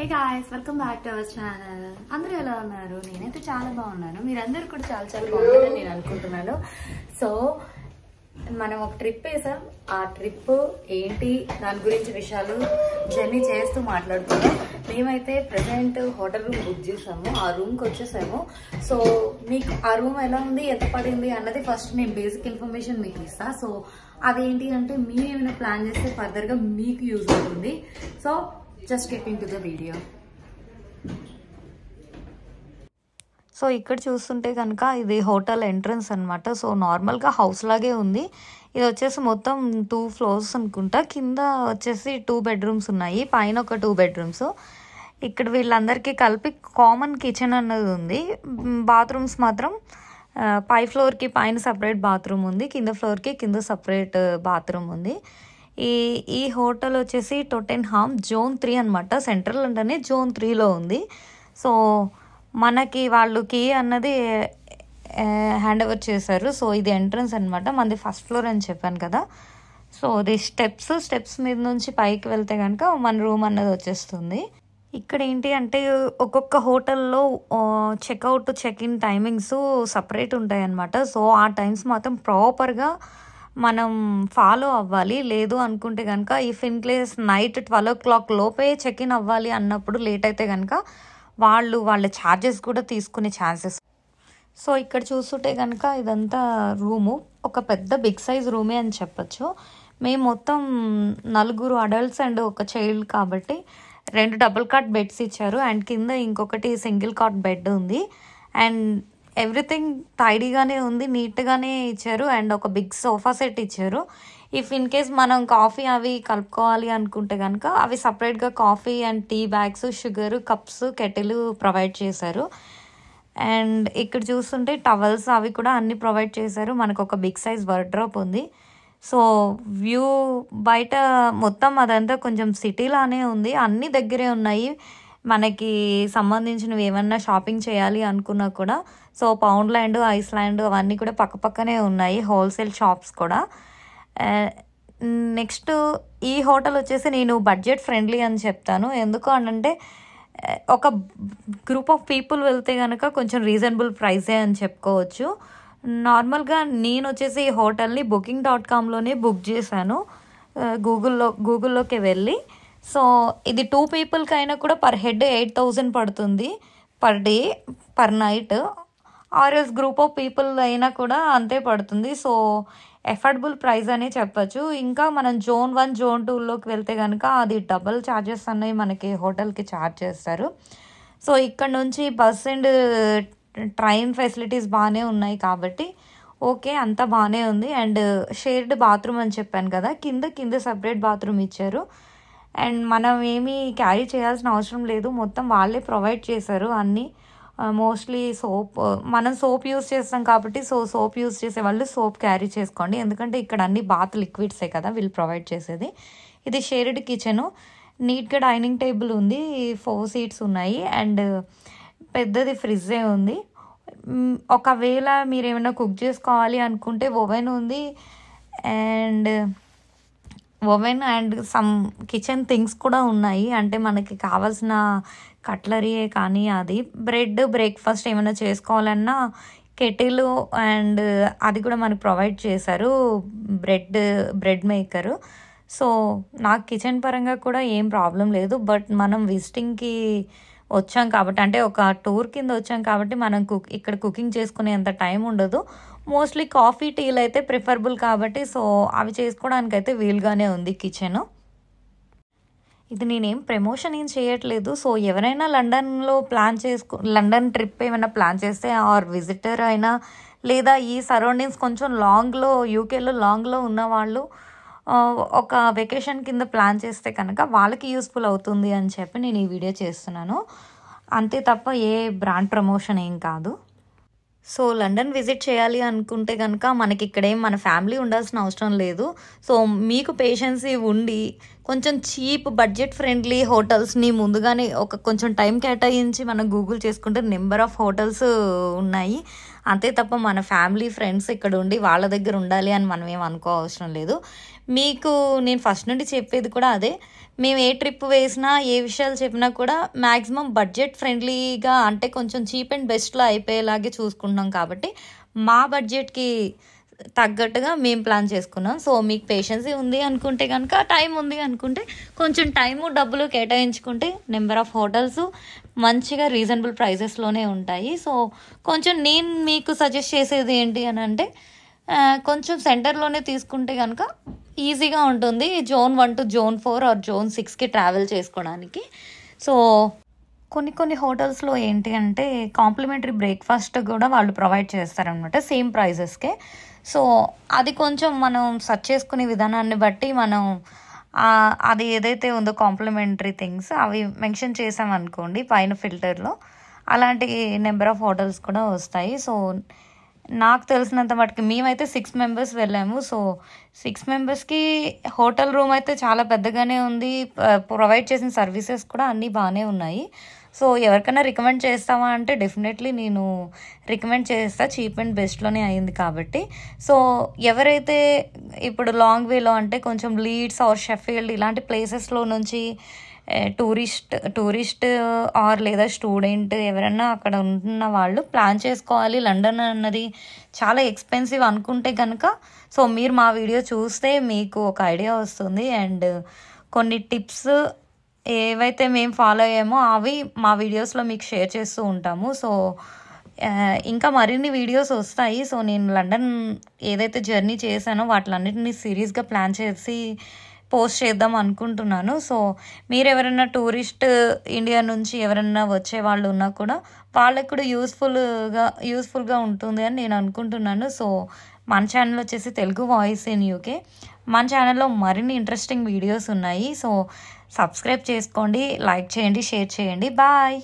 hey guys welcome back to our channel అందరూ ఎలా ఉన్నారు నేనైతే చాలా బాగున్నాను మీరందరూ కూడా చాలా చాలా బాగున్నారని నేను అనుకుంటున్నాను సో మనం ఒక ట్రిప్ వేసాం ఆ ట్రిప్ ఏంటి దాని గురించి విషయాలు జర్నీ చేస్తూ మాట్లాడుకున్నాం మేమైతే ప్రజెంట్ హోటల్ రూమ్ బుక్ చేసాము ఆ రూమ్కి వచ్చేసాము సో మీకు ఆ రూమ్ ఎలా ఉంది ఎంత పడింది అన్నది ఫస్ట్ నేను బేసిక్ ఇన్ఫర్మేషన్ మీకు ఇస్తాను సో అదేంటి అంటే మీరు ఏమైనా ప్లాన్ చేస్తే ఫర్దర్గా మీకు యూజ్ అవుతుంది so just get to the video so ఇక్కడ చూస్తుంటే కనుక ఇది హోటల్ ఎంట్రన్స్ అనమాట సో నార్మల్గా హౌస్ లాగే ఉంది ఇది వచ్చేసి మొత్తం టూ ఫ్లోర్స్ అనుకుంటా కింద వచ్చేసి టూ బెడ్రూమ్స్ ఉన్నాయి పైన ఒక టూ బెడ్రూమ్స్ ఇక్కడ వీళ్ళందరికీ కలిపి కామన్ కిచెన్ అన్నది ఉంది బాత్రూమ్స్ మాత్రం పై ఫ్లోర్కి పైన సపరేట్ బాత్రూమ్ ఉంది కింద ఫ్లోర్కి కింద సపరేట్ బాత్రూమ్ ఉంది ఈ ఈ హోటల్ వచ్చేసి టొటెన్ హామ్ జోన్ త్రీ అనమాట సెంట్రల్ అంటేనే జోన్ త్రీలో ఉంది సో మనకి వాళ్ళకి అన్నది హ్యాండ్ ఓవర్ చేశారు సో ఇది ఎంట్రన్స్ అనమాట మనది ఫస్ట్ ఫ్లోర్ అని చెప్పాను కదా సో ఇది స్టెప్స్ స్టెప్స్ మీద నుంచి పైకి వెళ్తే కనుక మన రూమ్ అన్నది వచ్చేస్తుంది ఇక్కడ ఏంటి అంటే ఒక్కొక్క హోటల్లో checkout check in timings separate ఉంటాయి అన్నమాట సో ఆ టైమ్స్ మాత్రం ప్రాపర్గా మనం ఫాలో అవ్వాలి లేదు అనుకుంటే కనుక if in case night twelve o'clock లోపే చెక్ ఇన్ అవ్వాలి అన్నప్పుడు లేట్ అయితే కనుక వాళ్ళు వాళ్ళ ఛార్జెస్ కూడా తీసుకునే ఛాన్సెస్ సో ఇక్కడ చూస్తుంటే కనుక ఇదంతా రూము ఒక పెద్ద బిగ్ సైజ్ రూమే అని చెప్పచ్చు మేము మొత్తం నలుగురు అడల్ట్స్ అండ్ ఒక చైల్డ్ కాబట్టి రెండు డబుల్ కాట్ బెడ్స్ ఇచ్చారు అండ్ కింద ఇంకొకటి సింగిల్ కాట్ బెడ్ ఉంది అండ్ ఎవ్రీథింగ్ టైడీగానే ఉంది నీట్గానే ఇచ్చారు అండ్ ఒక బిగ్ సోఫా సెట్ ఇచ్చారు ఇఫ్ ఇన్ కేస్ మనం కాఫీ అవి కలుపుకోవాలి అనుకుంటే కనుక అవి సపరేట్గా coffee and tea bags sugar cups kettle provide చేశారు అండ్ ఇక్కడ చూస్తుంటే టవల్స్ అవి కూడా అన్ని ప్రొవైడ్ చేశారు మనకు ఒక బిగ్ సైజ్ వర్డ్రాప్ ఉంది సో వ్యూ బయట మొత్తం అదంతా కొంచెం సిటీలానే ఉంది అన్ని దగ్గరే ఉన్నాయి మనకి సంబంధించినవి ఏమన్నా షాపింగ్ చేయాలి అనుకున్నా కూడా సో పౌండ్లాండ్ ల్యాండ్ అవన్నీ కూడా పక్కపక్కనే ఉన్నాయి హోల్సేల్ షాప్స్ కూడా నెక్స్ట్ ఈ హోటల్ వచ్చేసి నేను బడ్జెట్ ఫ్రెండ్లీ అని చెప్తాను ఎందుకు అనంటే ఒక గ్రూప్ ఆఫ్ పీపుల్ వెళ్తే కనుక కొంచెం రీజనబుల్ ప్రైసే అని చెప్పుకోవచ్చు నార్మల్గా నేను వచ్చేసి ఈ హోటల్ని బుకింగ్ డాట్ కామ్లోనే బుక్ చేశాను గూగుల్లో గూగుల్లోకి వెళ్ళి సో ఇది టూ పీపుల్కి అయినా కూడా పర్ హెడ్ ఎయిట్ థౌజండ్ పడుతుంది per day per night RS group of people అయినా కూడా అంతే పడుతుంది సో ఎఫర్డబుల్ ప్రైస్ అనే చెప్పచ్చు ఇంకా మనం జోన్ వన్ జోన్ టూలోకి వెళ్తే కనుక అది డబల్ ఛార్జెస్ అన్నవి మనకి హోటల్కి ఛార్జ్ చేస్తారు సో ఇక్కడ నుంచి బస్ అండ్ ట్రైన్ ఫెసిలిటీస్ బాగానే ఉన్నాయి కాబట్టి ఓకే అంతా బాగానే ఉంది అండ్ షేర్డ్ బాత్రూమ్ అని చెప్పాను కదా కింద కింద సపరేట్ బాత్రూమ్ ఇచ్చారు అండ్ మనం ఏమీ క్యారీ చేయాల్సిన అవసరం లేదు మొత్తం వాళ్ళే ప్రొవైడ్ చేశారు అన్నీ మోస్ట్లీ సోప్ మనం సోప్ యూస్ చేస్తాం కాబట్టి సో సోప్ యూస్ చేసే వాళ్ళు సోప్ క్యారీ చేసుకోండి ఎందుకంటే ఇక్కడ అన్ని బాత్ లిక్విడ్సే కదా వీళ్ళు ప్రొవైడ్ చేసేది ఇది షేర్డ్ కిచెను నీట్గా డైనింగ్ టేబుల్ ఉంది ఫోర్ సీట్స్ ఉన్నాయి అండ్ పెద్దది ఫ్రిడ్జే ఉంది ఒకవేళ మీరు ఏమైనా కుక్ చేసుకోవాలి అనుకుంటే ఓవెన్ ఉంది and oven and some kitchen things కూడా ఉన్నాయి అంటే మనకి కావాల్సిన కట్లరీయే కానీ అది బ్రెడ్ బ్రేక్ఫాస్ట్ ఏమైనా చేసుకోవాలన్నా కెటిల్ అండ్ అది కూడా మనకు ప్రొవైడ్ చేశారు బ్రెడ్ బ్రెడ్ మేకరు సో నాకు కిచెన్ పరంగా కూడా ఏం ప్రాబ్లం లేదు బట్ మనం విజిటింగ్కి వచ్చాం కాబట్టి అంటే ఒక టూర్ కింద వచ్చాం కాబట్టి మనం కుక్ ఇక్కడ కుకింగ్ చేసుకునేంత టైం ఉండదు మోస్ట్లీ కాఫీ టీలు అయితే ప్రిఫరబుల్ కాబట్టి సో అవి చేసుకోవడానికి అయితే వీలుగానే ఉంది కిచెన్ ఇది నేనేం ప్రమోషన్ ఏం చేయట్లేదు సో ఎవరైనా లండన్లో ప్లాన్ చేసుకో లండన్ ట్రిప్ ఏమైనా ప్లాన్ చేస్తే ఆర్ విజిటర్ అయినా లేదా ఈ సరౌండింగ్స్ కొంచెం లాంగ్లో యూకేలో లాంగ్లో ఉన్నవాళ్ళు ఒక వెకేషన్ కింద ప్లాన్ చేస్తే కనుక వాళ్ళకి యూస్ఫుల్ అవుతుంది అని చెప్పి నేను ఈ వీడియో చేస్తున్నాను అంతే తప్ప ఏ బ్రాండ్ ప్రమోషన్ ఏం కాదు సో లండన్ విజిట్ చేయాలి అనుకుంటే కనుక మనకి ఇక్కడేం మన ఫ్యామిలీ ఉండాల్సిన అవసరం లేదు సో మీకు పేషెన్సీ ఉండి కొంచెం చీప్ బడ్జెట్ ఫ్రెండ్లీ హోటల్స్ని ముందుగానే ఒక కొంచెం టైం కేటాయించి మనం గూగుల్ చేసుకుంటే నెంబర్ ఆఫ్ హోటల్స్ ఉన్నాయి అంతే తప్ప మన ఫ్యామిలీ ఫ్రెండ్స్ ఇక్కడ ఉండి వాళ్ళ దగ్గర ఉండాలి అని మనం ఏం అనుకో అవసరం లేదు మీకు నేను ఫస్ట్ నుండి చెప్పేది కూడా అదే మేము ఏ ట్రిప్ వేసినా ఏ విషయాలు చెప్పినా కూడా మ్యాక్సిమం బడ్జెట్ ఫ్రెండ్లీగా అంటే కొంచెం చీప్ అండ్ బెస్ట్లో అయిపోయేలాగే చూసుకుంటున్నాం కాబట్టి మా బడ్జెట్కి తగ్గట్టుగా మేము ప్లాన్ చేసుకున్నాం సో మీకు పేషెన్సీ ఉంది అనుకుంటే కనుక టైం ఉంది అనుకుంటే కొంచెం టైము డబ్బులు కేటాయించుకుంటే నెంబర్ ఆఫ్ హోటల్స్ మంచిగా రీజనబుల్ ప్రైజెస్లోనే ఉంటాయి సో కొంచెం నేను మీకు సజెస్ట్ చేసేది ఏంటి అని అంటే కొంచెం సెంటర్లోనే తీసుకుంటే కనుక ఈజీగా ఉంటుంది zone one to zone four or zone సిక్స్కి ట్రావెల్ చేసుకోవడానికి సో కొన్ని కొన్ని హోటల్స్లో ఏంటి అంటే కాంప్లిమెంటరీ బ్రేక్ఫాస్ట్ కూడా వాళ్ళు ప్రొవైడ్ చేస్తారనమాట సేమ్ ప్రైజెస్కే సో అది కొంచెం మనం సెర్చ్ చేసుకునే విధానాన్ని బట్టి మనం అది ఏదైతే ఉందో కాంప్లిమెంటరీ థింగ్స్ అవి మెన్షన్ చేసామనుకోండి పైన ఫిల్టర్లో అలాంటి నెంబర్ ఆఫ్ హోటల్స్ కూడా వస్తాయి సో నాకు తెలిసినంత మటుకు మేమైతే సిక్స్ మెంబర్స్ వెళ్ళాము సో సిక్స్ మెంబర్స్కి హోటల్ రూమ్ అయితే చాలా పెద్దగానే ఉంది ప్రొవైడ్ చేసిన సర్వీసెస్ కూడా అన్నీ బాగానే ఉన్నాయి సో ఎవరికైనా రికమెండ్ చేస్తావా అంటే డెఫినెట్లీ నేను రికమెండ్ చేస్తా చీప్ అండ్ బెస్ట్లోనే అయింది కాబట్టి సో ఎవరైతే ఇప్పుడు లాంగ్ వేలో అంటే కొంచెం లీడ్స్ ఆర్ షెఫీల్డ్ ఇలాంటి ప్లేసెస్లో నుంచి టూరిస్ట్ టూరిస్ట్ ఆర్ లేదా స్టూడెంట్ ఎవరైనా అక్కడ ఉంటున్న వాళ్ళు ప్లాన్ చేసుకోవాలి లండన్ అన్నది చాలా ఎక్స్పెన్సివ్ అనుకుంటే కనుక సో మీరు మా వీడియో చూస్తే మీకు ఒక ఐడియా వస్తుంది అండ్ కొన్ని టిప్స్ ఏవైతే మేము ఫాలో అయ్యామో అవి మా వీడియోస్లో మీకు షేర్ చేస్తూ ఉంటాము సో ఇంకా మరిన్ని వీడియోస్ వస్తాయి సో నేను లండన్ ఏదైతే జర్నీ చేశానో వాటిలన్నింటినీ సిరీస్గా ప్లాన్ చేసి పోస్ట్ చేద్దాం అనుకుంటున్నాను సో మీరు ఎవరైనా టూరిస్ట్ ఇండియా నుంచి ఎవరైనా వచ్చే వాళ్ళు ఉన్నా కూడా వాళ్ళకి కూడా యూస్ఫుల్గా యూస్ఫుల్గా ఉంటుంది అని నేను అనుకుంటున్నాను సో మన ఛానల్ వచ్చేసి తెలుగు వాయిస్ ఇన్ యూకే మన ఛానల్లో మరిన్ని ఇంట్రెస్టింగ్ వీడియోస్ ఉన్నాయి సో సబ్స్క్రైబ్ చేసుకోండి లైక్ చేయండి షేర్ చేయండి బాయ్